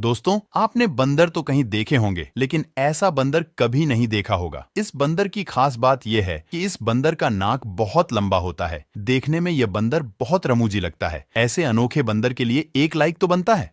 दोस्तों आपने बंदर तो कहीं देखे होंगे लेकिन ऐसा बंदर कभी नहीं देखा होगा इस बंदर की खास बात यह है कि इस बंदर का नाक बहुत लंबा होता है देखने में यह बंदर बहुत रमूजी लगता है ऐसे अनोखे बंदर के लिए एक लाइक तो बनता है